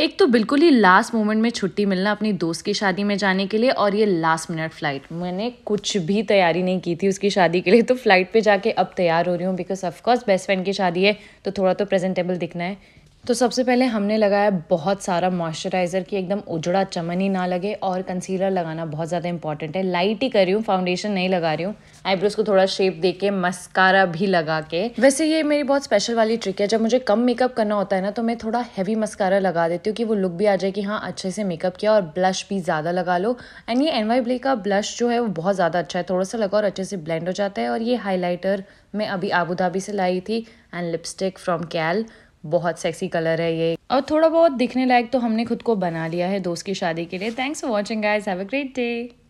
एक तो बिल्कुल ही लास्ट मोमेंट में छुट्टी मिलना अपनी दोस्त की शादी में जाने के लिए और ये लास्ट मिनट फ़्लाइट मैंने कुछ भी तैयारी नहीं की थी उसकी शादी के लिए तो फ़्लाइट पे जाके अब तैयार हो रही हूँ बिकॉज ऑफकोर्स बेस्ट फ्रेंड की शादी है तो थोड़ा तो प्रेजेंटेबल दिखना है तो सबसे पहले हमने लगाया बहुत सारा मॉइस्चराइज़र कि एकदम उजड़ा चमन ही ना लगे और कंसीलर लगाना बहुत ज़्यादा इंपॉर्टेंट है लाइट ही कर रही हूँ फाउंडेशन नहीं लगा रही हूँ आईब्रोज को थोड़ा शेप दे के मस्कारा भी लगा के वैसे ये मेरी बहुत स्पेशल वाली ट्रिक है जब मुझे कम मेकअप करना होता है ना तो मैं थोड़ा हैवी मस्कारा लगा देती हूँ कि वो लुक भी आ जाए कि हाँ अच्छे से मेकअप किया और ब्लश भी ज़्यादा लगा लो एंड ये एन वाई का ब्लश जो है वो बहुत ज़्यादा अच्छा है थोड़ा सा लगा और अच्छे से ब्लेंड हो जाता है और ये हाईलाइटर मैं अभी आबू धाबी से लाई थी एंड लिपस्टिक फ्रॉम कैल बहुत सेक्सी कलर है ये और थोड़ा बहुत दिखने लायक तो हमने खुद को बना लिया है दोस्त की शादी के लिए thanks for watching guys have a great day